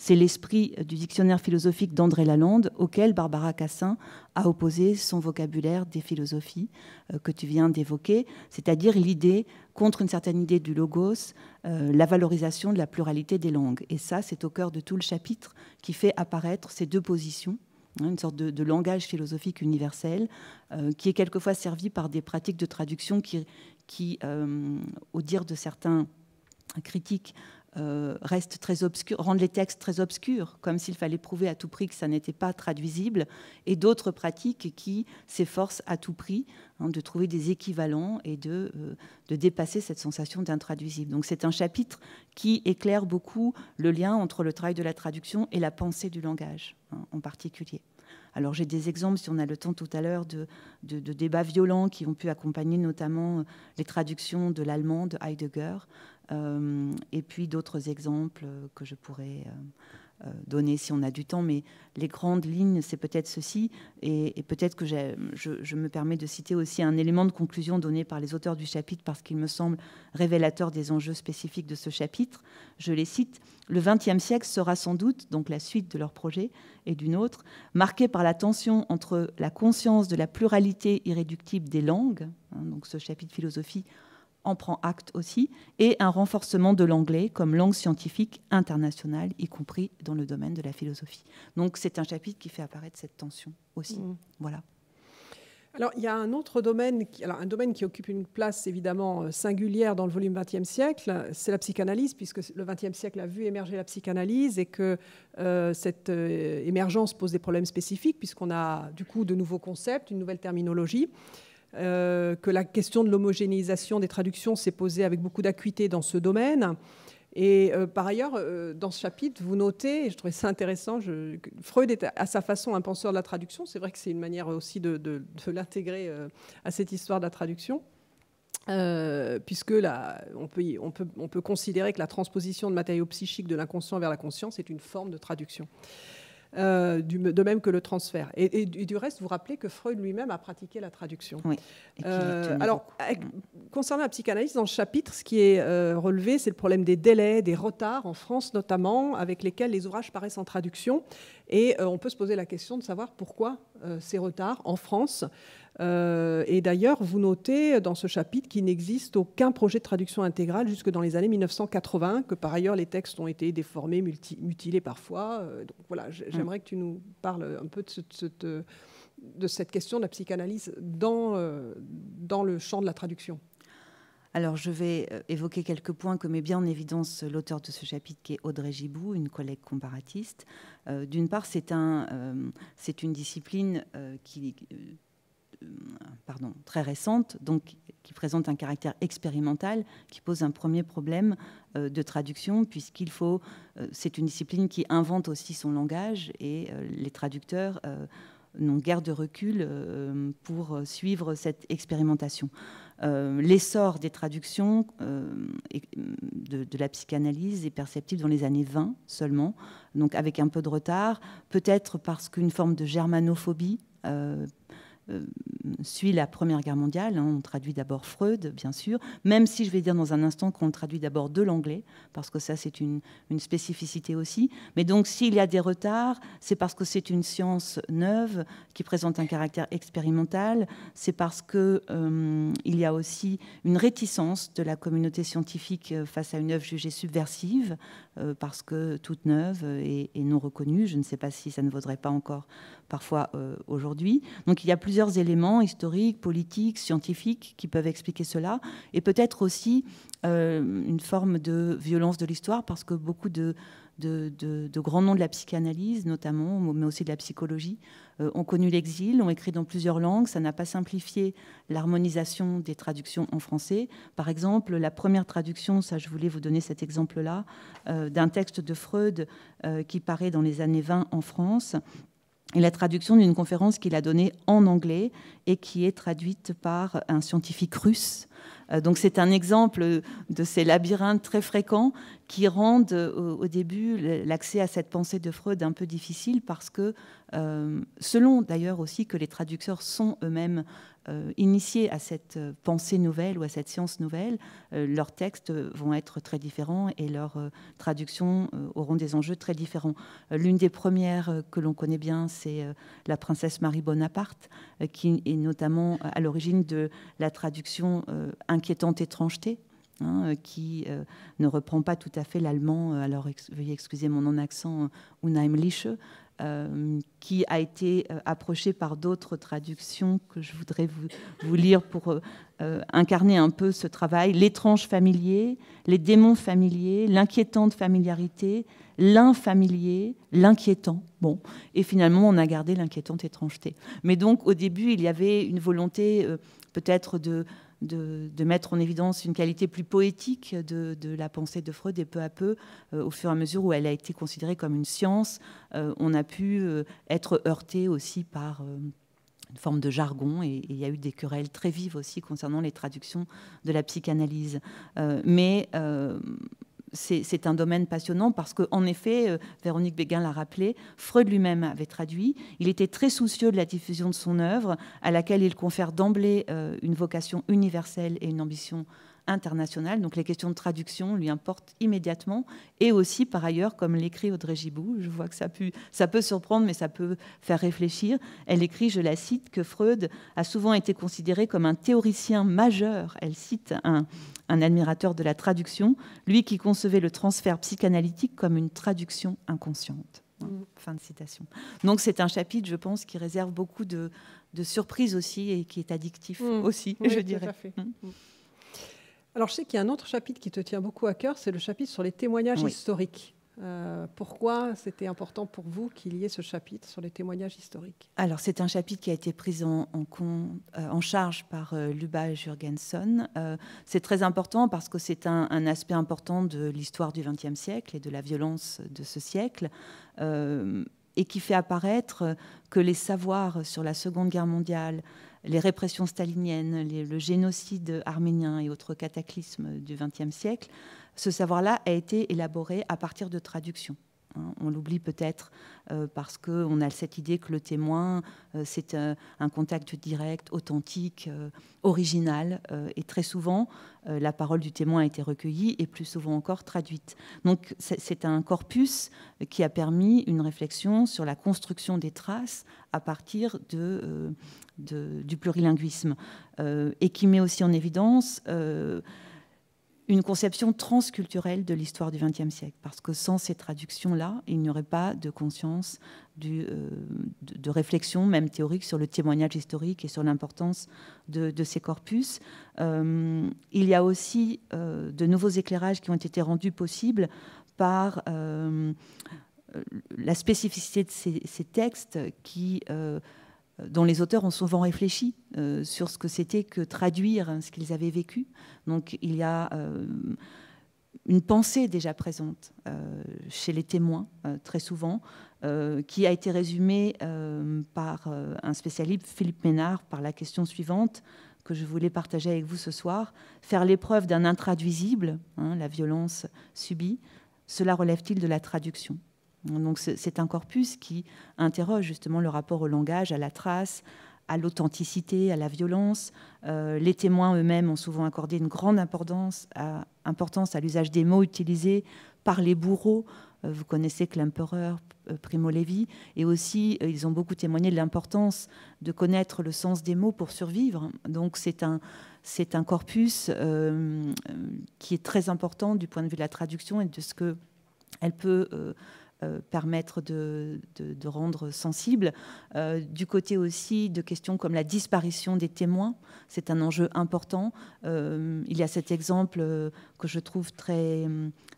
C'est l'esprit du dictionnaire philosophique d'André Lalande auquel Barbara Cassin a opposé son vocabulaire des philosophies euh, que tu viens d'évoquer, c'est-à-dire l'idée contre une certaine idée du logos, euh, la valorisation de la pluralité des langues. Et ça, c'est au cœur de tout le chapitre qui fait apparaître ces deux positions hein, une sorte de, langage philosophique universel euh, qui est quelquefois servi par des pratiques de traduction qui, au dire de certains critiques, euh, reste très obscur, rendent les textes très obscurs, comme s'il fallait prouver à tout prix que ça n'était pas traduisible, et d'autres pratiques qui s'efforcent à tout prix hein, de trouver des équivalents et de, euh, de dépasser cette sensation d'intraduisible. Donc c'est un chapitre qui éclaire beaucoup le lien entre le travail de la traduction et la pensée du langage hein, en particulier. Alors j'ai des exemples, si on a le temps tout à l'heure, de, débats violents qui ont pu accompagner notamment euh, les traductions de l'allemand de Heidegger, euh, et puis d'autres exemples euh, que je pourrais euh, donner si on a du temps, mais les grandes lignes, c'est peut-être ceci, et, peut-être que je, me permets de citer aussi un élément de conclusion donné par les auteurs du chapitre parce qu'il me semble révélateur des enjeux spécifiques de ce chapitre. Je les cite. Le XXe siècle sera sans doute, donc la suite de leur projet et d'une autre, marqué par la tension entre la conscience de la pluralité irréductible des langues, hein, donc ce chapitre philosophie en prend acte aussi, et un renforcement de l'anglais comme langue scientifique internationale, y compris dans le domaine de la philosophie. Donc c'est un chapitre qui fait apparaître cette tension aussi. Mm. Voilà. Alors, il y a un autre domaine, qui, alors, un domaine qui occupe une place évidemment euh, singulière dans le volume XXe siècle, c'est la psychanalyse, puisque le XXe siècle a vu émerger la psychanalyse et que euh, cette euh, émergence pose des problèmes spécifiques, puisqu'on a du coup de nouveaux concepts, une nouvelle terminologie. Euh, que la question de l'homogénéisation des traductions s'est posée avec beaucoup d'acuité dans ce domaine. Et euh, par ailleurs, euh, dans ce chapitre, vous notez, et je trouvais ça intéressant, Freud est à sa façon un penseur de la traduction. C'est vrai que c'est une manière aussi de, l'intégrer à cette histoire de la traduction. puisque on peut, on peut, considérer que la transposition de matériaux psychiques de l'inconscient vers la conscience est une forme de traduction. Euh, du, de même que le transfert. Et, du reste, vous rappelez que Freud lui-même a pratiqué la traduction. Euh, alors, concernant la psychanalyse, dans le chapitre, ce qui est euh, relevé, c'est le problème des délais, des retards, en France notamment, avec lesquels les ouvrages paraissent en traduction. Et on peut se poser la question de savoir pourquoi ces retards en France. Euh, et d'ailleurs, vous notez dans ce chapitre qu'il n'existe aucun projet de traduction intégrale jusque dans les années 1980, que par ailleurs les textes ont été déformés, mutilés parfois. Euh, donc voilà, mm. j'aimerais que tu nous parles un peu de, de, cette question de la psychanalyse dans, euh, dans le champ de la traduction. Alors, je vais évoquer quelques points que met bien en évidence l'auteur de ce chapitre, qui est Audrey Gibou, une collègue comparatiste. D'une part, c'est un, c'est une discipline qui, pardon, très récente, donc qui présente un caractère expérimental, qui pose un premier problème euh, de traduction, puisqu'il faut, euh, c'est une discipline qui invente aussi son langage et euh, les traducteurs n'ont guère de recul pour suivre cette expérimentation. L'essor des traductions de, la psychanalyse est perceptible dans les années 20 seulement, donc avec un peu de retard, peut-être parce qu'une forme de germanophobie euh, suit la Première Guerre mondiale. Hein. on traduit d'abord Freud, bien sûr, même si je vais dire dans un instant qu'on traduit d'abord de l'anglais, parce que ça, c'est une, spécificité aussi. Mais donc, s'il y a des retards, c'est parce que c'est une science neuve qui présente un caractère expérimental, c'est parce qu'il euh, y a aussi une réticence de la communauté scientifique euh, face à une œuvre jugée subversive, parce que toute neuve est et non reconnue. Je ne sais pas si ça ne vaudrait pas encore parfois euh, aujourd'hui. Donc il y a plusieurs éléments historiques, politiques, scientifiques qui peuvent expliquer cela, et peut-être aussi euh, une forme de violence de l'histoire, parce que beaucoup de, de, grands noms de la psychanalyse, notamment, mais aussi de la psychologie, euh, ont connu l'exil, ont écrit dans plusieurs langues. Ça n'a pas simplifié l'harmonisation des traductions en français. Par exemple, la première traduction, ça je voulais vous donner cet exemple-là, d'un texte de Freud qui paraît dans les années 20 en France, et la traduction d'une conférence qu'il a donnée en anglais et qui est traduite par un scientifique russe. Euh, donc c'est un exemple de ces labyrinthes très fréquents qui rendent euh, au début l'accès à cette pensée de Freud un peu difficile parce que, euh, selon d'ailleurs aussi que les traducteurs sont eux-mêmes euh, initiés à cette euh, pensée nouvelle ou à cette science nouvelle, euh, leurs textes vont être très différents et leurs traductions auront des enjeux très différents. L'une des premières que l'on connaît bien, c'est la princesse Marie Bonaparte, qui est notamment à l'origine de la traduction Inquiétante étrangeté hein, qui ne reprend pas tout à fait l'allemand, alors veuillez excuser mon non-accent, Unheimliche, euh, qui a été euh, approchée par d'autres traductions que je voudrais vous, lire pour euh, incarner un peu ce travail. L'étrange familier, les démons familiers, l'inquiétante familiarité, l'infamilier, l'inquiétant. Bon, et finalement, on a gardé l'inquiétante étrangeté. Mais donc, au début, il y avait une volonté peut-être de de, mettre en évidence une qualité plus poétique de, la pensée de Freud et peu à peu, euh, au fur et à mesure où elle a été considérée comme une science, euh, on a pu euh, être heurté aussi par une forme de jargon et, il y a eu des querelles très vives aussi concernant les traductions de la psychanalyse. mais c'est un domaine passionnant parce qu'en en effet, euh, Véronique Béguin l'a rappelé, Freud lui-même avait traduit. Il était très soucieux de la diffusion de son œuvre, à laquelle il confère d'emblée euh, une vocation universelle et une ambition internationale. Donc les questions de traduction lui importent immédiatement. Et aussi, par ailleurs, comme l'écrit Audrey Gibou, je vois que ça, peut surprendre, mais ça peut faire réfléchir. Elle écrit, je la cite, que Freud a souvent été considéré comme un théoricien majeur. Elle cite un, admirateur de la traduction, lui qui concevait le transfert psychanalytique comme une traduction inconsciente. Hein, mm. Fin de citation. Donc c'est un chapitre, je pense, qui réserve beaucoup de, surprises aussi et qui est addictif mm. aussi, je dirais. Tout alors, je sais qu'il y a un autre chapitre qui te tient beaucoup à cœur, c'est le chapitre sur les témoignages historiques. Euh, pourquoi c'était important pour vous qu'il y ait ce chapitre sur les témoignages historiques Alors, c'est un chapitre qui a été pris en, euh, charge par euh, Luba Jurgenson. Euh, c'est très important parce que c'est un, un, aspect important de l'histoire du XXe siècle et de la violence de ce siècle. et qui fait apparaître que les savoirs sur la Seconde Guerre mondiale, les répressions staliniennes, le génocide arménien et autres cataclysmes du XXe siècle, ce savoir-là a été élaboré à partir de traductions. Hein, on l'oublie peut-être euh, parce qu'on a cette idée que le témoin, euh, c'est euh, un, contact direct, authentique, original. et très souvent, la parole du témoin a été recueillie et plus souvent encore traduite. Donc c'est un corpus qui a permis une réflexion sur la construction des traces à partir du plurilinguisme et qui met aussi en évidence une conception transculturelle de l'histoire du XXe siècle, parce que sans ces traductions-là, il n'y aurait pas de conscience, du, euh, de, réflexion, même théorique, sur le témoignage historique et sur l'importance de, de, ces corpus. Euh, il y a aussi euh, de nouveaux éclairages qui ont été rendus possibles par la spécificité de ces textes qui dont les auteurs ont souvent réfléchi euh, sur ce que c'était que traduire hein, ce qu'ils avaient vécu. Donc il y a euh, une pensée déjà présente euh, chez les témoins, très souvent, qui a été résumée par un spécialiste, Philippe Ménard, par la question suivante que je voulais partager avec vous ce soir. Faire l'épreuve d'un intraduisible, hein, la violence subie, cela relève-t-il de la traduction donc c'est un corpus qui interroge justement le rapport au langage, à la trace, à l'authenticité, à la violence. Euh, les témoins eux-mêmes ont souvent accordé une grande importance à, importance à l'usage des mots utilisés par les bourreaux. Euh, vous connaissez l'empereur euh, Primo Levi, et aussi ils ont beaucoup témoigné de l'importance de connaître le sens des mots pour survivre. Donc c'est un, c'est un corpus qui est très important du point de vue de la traduction et de ce que elle peut euh, permettre de, rendre sensible. Euh, du côté aussi de questions comme la disparition des témoins, c'est un enjeu important. Euh, il y a cet exemple que je trouve très,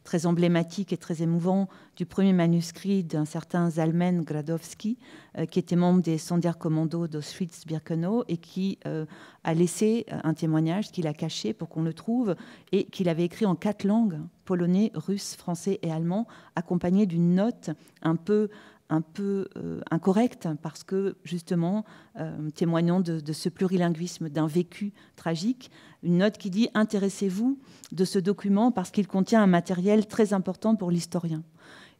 très emblématique et très émouvant du premier manuscrit d'un certain Zalmen Gradowski, euh, qui était membre des Sonderkommandos d'Auschwitz-Birkenau et qui euh, a laissé euh, un témoignage qu'il a caché pour qu'on le trouve et qu'il avait écrit en quatre langues polonais, russe, français et allemand, accompagné d'une note un peu un peu euh, incorrect parce que justement, euh, témoignant de, ce plurilinguisme, d'un vécu tragique, une note qui dit intéressez-vous de ce document parce qu'il contient un matériel très important pour l'historien.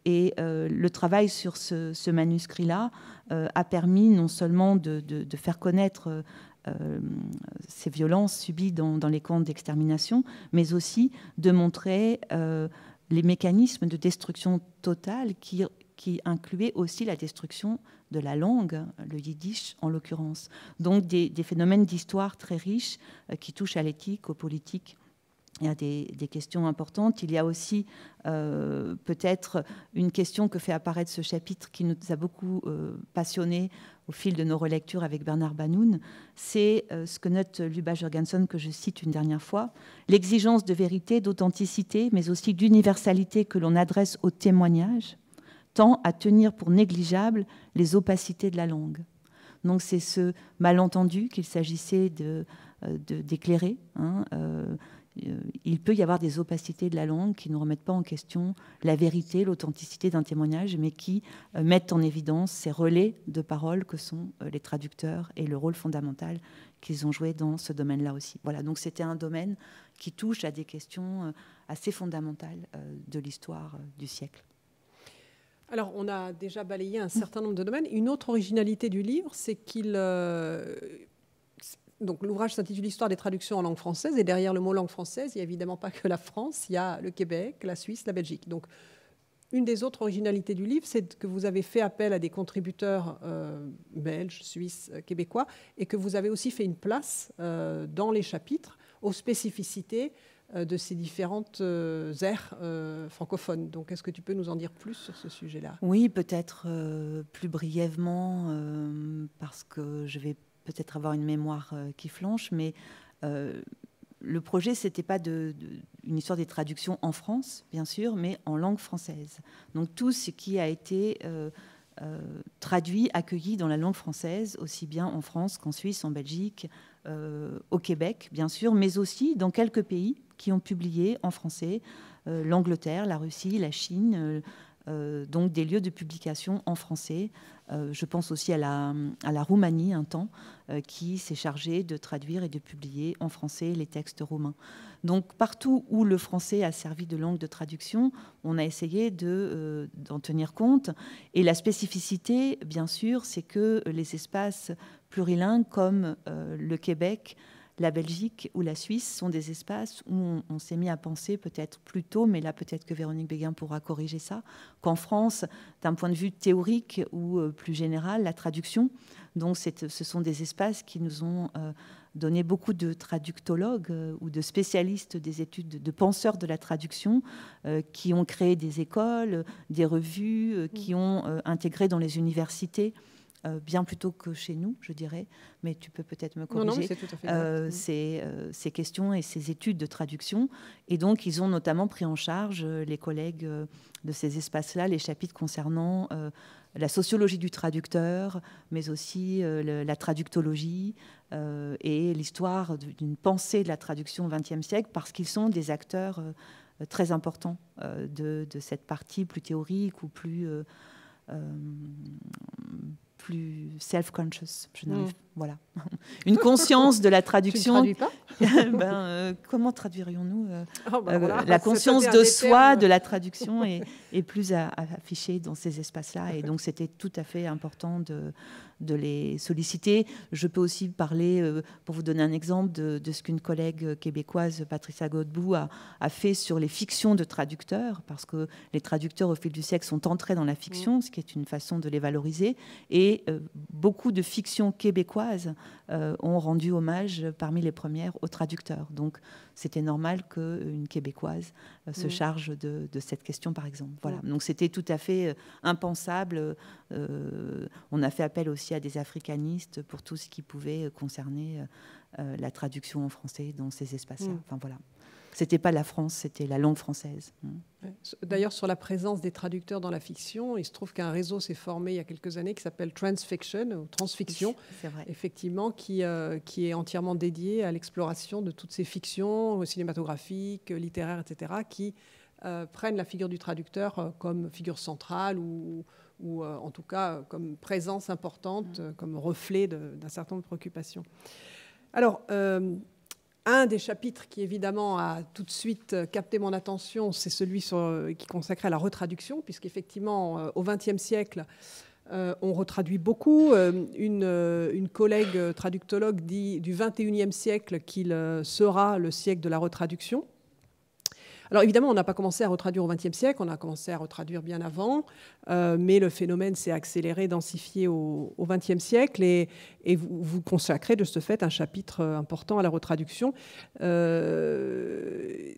Et euh, le travail sur ce, manuscrit-là a permis non seulement de, faire connaître ces violences subies dans, les camps d'extermination, mais aussi de montrer les mécanismes de destruction totale qui qui incluait aussi la destruction de la langue, le yiddish en l'occurrence. Donc des, phénomènes d'histoire très riches euh, qui touchent à l'éthique, aux politiques il y a des, questions importantes. Il y a aussi euh, peut-être une question que fait apparaître ce chapitre qui nous a beaucoup euh, passionnés au fil de nos relectures avec Bernard Banoun. C'est ce que note Luba jurgensen que je cite une dernière fois. L'exigence de vérité, d'authenticité, mais aussi d'universalité que l'on adresse au témoignage tend à tenir pour négligeables les opacités de la langue. Donc c'est ce malentendu qu'il s'agissait euh, d'éclairer. De, hein, de, euh, euh, il peut y avoir des opacités de la langue qui ne remettent pas en question la vérité, l'authenticité d'un témoignage, mais qui mettent en évidence ces relais de parole que sont les traducteurs et le rôle fondamental qu'ils ont joué dans ce domaine-là aussi. Voilà, donc c'était un domaine qui touche à des questions assez fondamentales de l'histoire du siècle. Alors, on a déjà balayé un certain nombre de domaines. Une autre originalité du livre, c'est qu'il. Euh, donc, l'ouvrage s'intitule Histoire des traductions en langue française. Et derrière le mot langue française, il n'y a évidemment pas que la France il y a le Québec, la Suisse, la Belgique. Donc, une des autres originalités du livre, c'est que vous avez fait appel à des contributeurs euh, belges, suisses, euh, québécois, et que vous avez aussi fait une place dans les chapitres aux spécificités euh, de ces différentes euh, aires euh, francophones. Donc, est-ce que tu peux nous en dire plus sur ce sujet-là Oui, peut-être plus brièvement, parce que je vais peut-être avoir une mémoire qui flanche, mais le projet, c'était pas une histoire des traductions en France, bien sûr, mais en langue française. Donc tout ce qui a été traduit, accueilli dans la langue française, aussi bien en France qu'en Suisse, en Belgique, au Québec, bien sûr, mais aussi dans quelques pays qui ont publié en français euh, l'Angleterre, la Russie, la Chine, euh, euh, donc des lieux de publication en français. je pense aussi à la, Roumanie un temps, qui s'est chargée de traduire et de publier en français les textes roumains. Donc partout où le français a servi de langue de traduction, on a essayé d'en tenir compte. Et la spécificité, bien sûr, c'est que les espaces plurilingues comme le Québec, la Belgique ou la Suisse sont des espaces où on, s'est mis à penser peut-être plus tôt, mais là peut-être que Véronique Béguin pourra corriger ça, qu'en France, d'un point de vue théorique ou euh, plus général, la traduction. Donc euh, ce sont des espaces qui nous ont euh, donné beaucoup de traductologues ou de spécialistes des études, de penseurs de la traduction, qui ont créé des écoles, des revues, qui mm. ont intégré dans les universités euh, bien plutôt que chez nous, je dirais, mais tu peux peut-être me corriger, euh, mm. euh, ces, questions et ces études de traduction. Et donc, ils ont notamment pris en charge, les collègues de ces espaces-là, les chapitres concernant la sociologie du traducteur, mais aussi la traductologie et l'histoire d'une pensée de la traduction au XXe siècle, parce qu'ils sont des acteurs très importants de, cette partie plus théorique ou plus plus self-conscious. Je n'arrive mm. voilà. Une conscience de la traduction. Ben, euh, comment traduirions-nous euh, oh, ben euh, la conscience de soi de la traduction est, plus affichée dans ces espaces-là et donc c'était tout à fait important de de les solliciter. Je peux aussi parler, euh, pour vous donner un exemple, de, ce qu'une collègue québécoise, Patricia Godbout, a, fait sur les fictions de traducteurs, parce que les traducteurs au fil du siècle sont entrés dans la fiction, mm. ce qui est une façon de les valoriser. Et euh, beaucoup de fictions québécoises euh, ont rendu hommage parmi les premières aux traducteurs. Donc c'était normal qu'une euh, Québécoise euh, se mm. charge de, cette question, par exemple. Voilà. Mm. Donc c'était tout à fait euh, impensable. on a fait appel aussi à des africanistes pour tout ce qui pouvait concerner la traduction en français dans ces espaces-là. Mm. Enfin voilà. C'était pas la France, c'était la langue française. Hein. D'ailleurs, sur la présence des traducteurs dans la fiction, il se trouve qu'un réseau s'est formé il y a quelques années qui s'appelle Transfiction ou Transfiction, effectivement, qui, euh, qui est entièrement dédié à l'exploration de toutes ces fictions cinématographiques, littéraires, etc., qui euh, prennent la figure du traducteur euh, comme figure centrale ou, ou en tout cas comme présence importante, mmh. comme reflet d'un certain nombre de préoccupations. Alors, un des chapitres qui, évidemment, a tout de suite euh, capté mon attention, c'est celui euh, qui consacrait à la retraduction, puisqu'effectivement, euh, au XXe siècle, on retraduit beaucoup. une, une, collègue traductologue dit du XXIe siècle qu'il sera le siècle de la retraduction. Alors évidemment, on n'a pas commencé à retraduire au XXe siècle, on a commencé à retraduire bien avant, euh, mais le phénomène s'est accéléré, densifié au XXe siècle, et, vous, consacrez de ce fait un chapitre euh, important à la retraduction. Euh,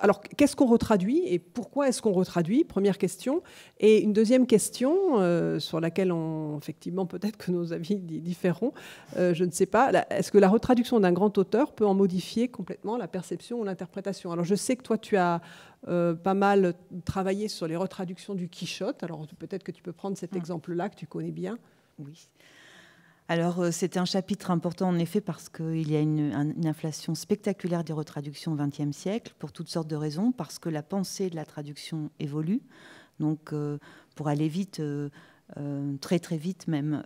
alors, qu'est-ce qu'on retraduit et pourquoi est-ce qu'on retraduit Première question. Et une deuxième question euh, sur laquelle, effectivement, peut-être que nos avis différeront, euh, je ne sais pas. Est-ce que la retraduction d'un grand auteur peut en modifier complètement la perception ou l'interprétation Alors, je sais que toi, tu as euh, pas mal travaillé sur les retraductions du Quichotte. Alors, peut-être que tu peux prendre cet hmm. exemple-là que tu connais bien. Oui. Alors, euh, c'est un chapitre important, en effet, parce qu'il y a une, inflation spectaculaire des retraductions au XXe siècle, pour toutes sortes de raisons, parce que la pensée de la traduction évolue. Donc, euh, pour aller vite, euh, très très vite même,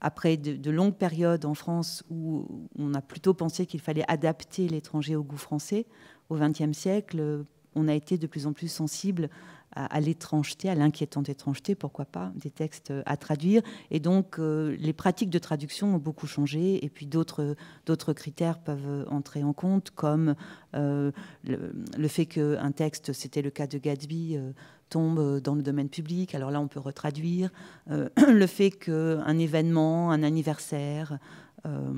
après de, de, longues périodes en France où on a plutôt pensé qu'il fallait adapter l'étranger au goût français, au XXe siècle, on a été de plus en plus sensible à, l'étrangeté, à l'inquiétante étrangeté, pourquoi pas, des textes euh, à traduire. Et donc, euh, les pratiques de traduction ont beaucoup changé. Et puis, d'autres critères peuvent entrer en compte, comme euh, le, le, fait qu'un texte, c'était le cas de Gatsby, tombe euh, dans le domaine public. Alors là, on peut retraduire euh, le fait qu'un événement, un anniversaire, euh,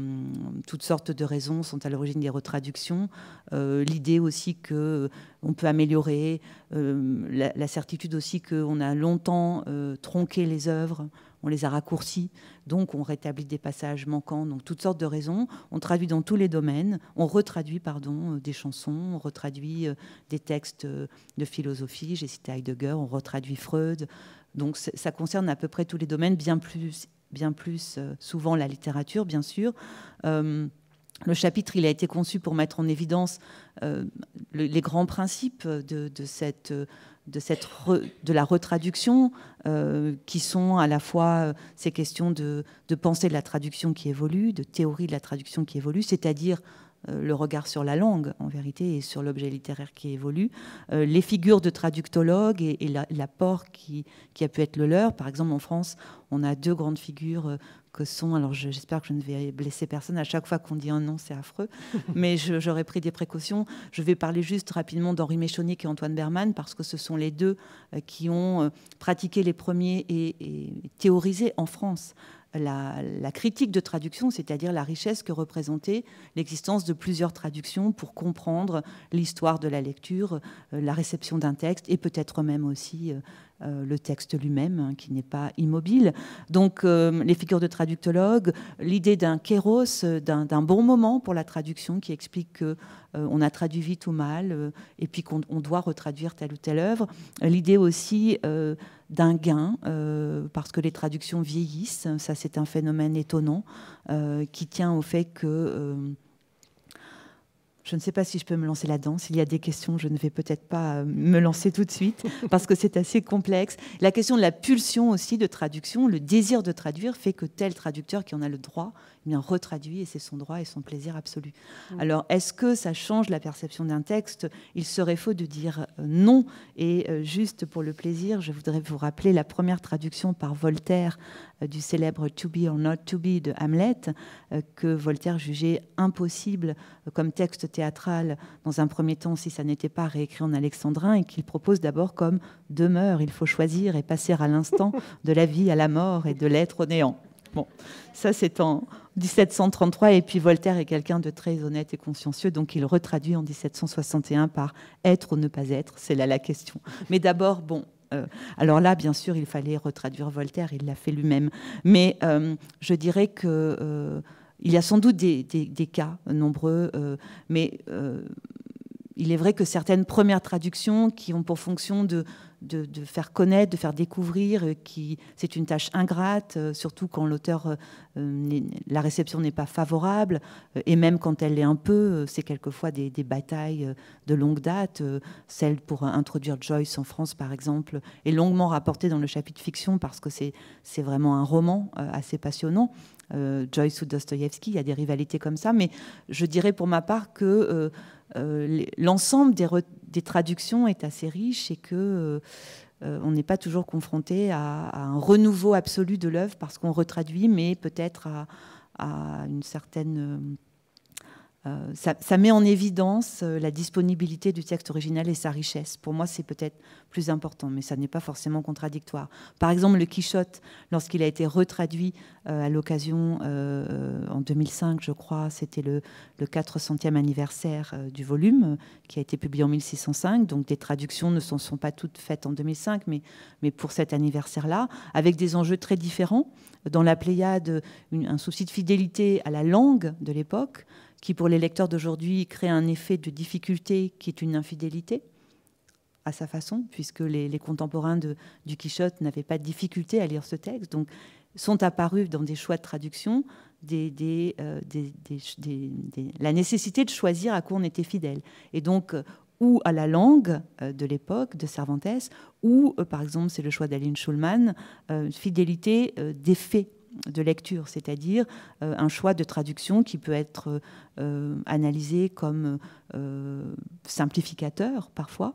toutes sortes de raisons sont à l'origine des retraductions. L'idée aussi que on peut améliorer, la, la, certitude aussi qu'on a longtemps tronqué les œuvres on les a raccourcis, donc on rétablit des passages manquants, donc toutes sortes de raisons. On traduit dans tous les domaines, on retraduit pardon euh, des chansons, on retraduit euh, des textes euh, de philosophie, j'ai cité Heidegger, on retraduit Freud. Donc ça concerne à peu près tous les domaines, bien plus, bien plus souvent la littérature, bien sûr. le chapitre, il a été conçu pour mettre en évidence les grands principes de, de cette de, cette de la retraduction, euh, qui sont à la fois euh, ces questions de, pensée de la traduction qui évolue, de théorie de la traduction qui évolue, c'est-à-dire euh, le regard sur la langue, en vérité, et sur l'objet littéraire qui évolue, les figures de traductologues et, l'apport qui, qui, a pu être le leur. Par exemple, en France, on a deux grandes figures que sont, alors j'espère que je ne vais blesser personne, à chaque fois qu'on dit un nom, c'est affreux, mais j'aurais pris des précautions. Je vais parler juste rapidement d'Henri Méchonnier et Antoine Berman, parce que ce sont les deux euh, qui ont euh, pratiqué les premiers et, théorisé en France la, la, critique de traduction, c'est-à-dire la richesse que représentait l'existence de plusieurs traductions pour comprendre l'histoire de la lecture, euh, la réception d'un texte et peut-être même aussi euh, le texte lui-même, hein, qui n'est pas immobile. Donc euh, les figures de traductologue, l'idée d'un kéros, euh, d'un bon moment pour la traduction qui explique que on a traduit vite ou mal, et puis qu'on doit retraduire telle ou telle œuvre. L'idée aussi d'un gain, parce que les traductions vieillissent, ça c'est un phénomène étonnant, qui tient au fait que je ne sais pas si je peux me lancer là-dedans. S'il y a des questions, je ne vais peut-être pas euh, me lancer tout de suite parce que c'est assez complexe. La question de la pulsion aussi de traduction, le désir de traduire fait que tel traducteur qui en a le droit bien retraduit et c'est son droit et son plaisir absolu. Mm. Alors, est-ce que ça change la perception d'un texte Il serait faux de dire euh, non. Et euh, juste pour le plaisir, je voudrais vous rappeler la première traduction par Voltaire euh, du célèbre To be or not to be de Hamlet, que Voltaire jugeait impossible comme texte théâtral dans un premier temps si ça n'était pas réécrit en alexandrin et qu'il propose d'abord comme demeure, il faut choisir et passer à l'instant de la vie à la mort et de l'être au néant. Bon, ça c'est en 1733, et puis Voltaire est quelqu'un de très honnête et consciencieux, donc il retraduit en 1761 par être ou ne pas être, c'est là la question. Mais d'abord, bon, euh, alors là, bien sûr, il fallait retraduire Voltaire, il l'a fait lui-même, mais euh, je dirais que... Euh, il y a sans doute des cas nombreux, mais il est vrai que certaines premières traductions qui ont pour fonction de de, faire connaître, de faire découvrir, euh, qui c'est une tâche ingrate, euh, surtout quand l'auteur, euh, la réception n'est pas favorable, et même quand elle l'est un peu, c'est quelquefois des, batailles de longue date. celle pour introduire Joyce en France, par exemple, est longuement rapportée dans le chapitre fiction parce que c'est vraiment un roman assez passionnant. Joyce ou Dostoïevski, il y a des rivalités comme ça, mais je dirais pour ma part que l'ensemble des, des traductions est assez riche et que euh, euh, on n'est pas toujours confronté à, un renouveau absolu de l'œuvre parce qu'on retraduit, mais peut-être à une certaine euh, euh, ça, met en évidence euh, la disponibilité du texte original et sa richesse. Pour moi, c'est peut-être plus important, mais ça n'est pas forcément contradictoire. Par exemple, le Quichotte, lorsqu'il a été retraduit euh, à l'occasion, en 2005, je crois, c'était le, 400e anniversaire du volume, qui a été publié en 1605, donc des traductions ne sont, sont pas toutes faites en 2005, mais, mais pour cet anniversaire-là, avec des enjeux très différents. Dans la Pléiade, un souci de fidélité à la langue de l'époque, qui pour les lecteurs d'aujourd'hui crée un effet de difficulté qui est une infidélité à sa façon, puisque les, contemporains de, du Quichotte n'avaient pas de difficulté à lire ce texte. Donc, sont apparus dans des choix de traduction euh, la nécessité de choisir à quoi on était fidèle. Et donc, euh, ou à la langue euh, de l'époque de Cervantes, ou par exemple, c'est le choix d'Aline Schulman, fidélité des faits de lecture, c'est-à-dire euh, un choix de traduction qui peut être euh, analysé comme euh, simplificateur parfois,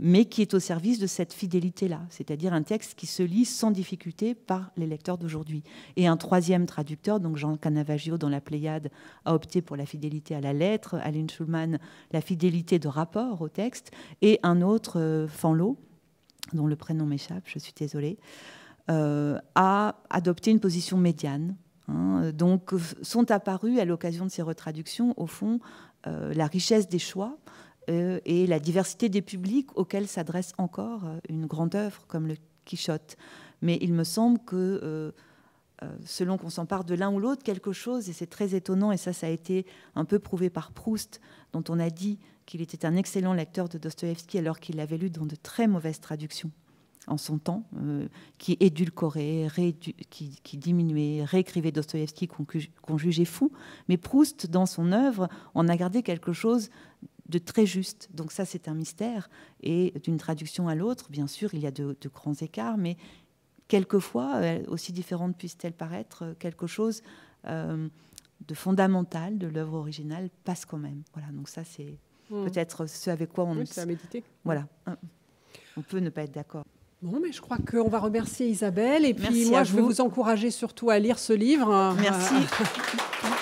mais qui est au service de cette fidélité-là, c'est-à-dire un texte qui se lit sans difficulté par les lecteurs d'aujourd'hui. Et un troisième traducteur, donc Jean Canavaggio dans la Pléiade, a opté pour la fidélité à la lettre, Aline Schulman, la fidélité de rapport au texte, et un autre, Fanlo, dont le prénom m'échappe, je suis désolée a euh, adopté une position médiane. Hein. donc sont apparues à l'occasion de ces retraductions, au fond, euh, la richesse des choix euh, et la diversité des publics auxquels s'adresse encore une grande œuvre comme le Quichotte. Mais il me semble que selon qu'on s'empare de l'un ou l'autre, quelque chose, et c'est très étonnant, et ça, ça a été un peu prouvé par Proust, dont on a dit qu'il était un excellent lecteur de Dostoïevski alors qu'il l'avait lu dans de très mauvaises traductions en son temps, euh, qui édulcorait, qui, diminuait, réécrivait Dostoïevski, qu'on jugeait fou. Mais Proust, dans son œuvre, en a gardé quelque chose de très juste. Donc ça, c'est un mystère. Et d'une traduction à l'autre, bien sûr, il y a de, grands écarts, mais quelquefois, euh, aussi différente puisse elles elle paraître, euh, quelque chose de fondamental de l'œuvre originale passe quand même. Voilà, donc ça, c'est mmh. peut-être ce avec quoi on... Oui, méditer. Voilà. On peut ne pas être d'accord. Bon, mais je crois qu'on va remercier Isabelle. Et puis moi, je vais vous encourager surtout à lire ce livre. Merci.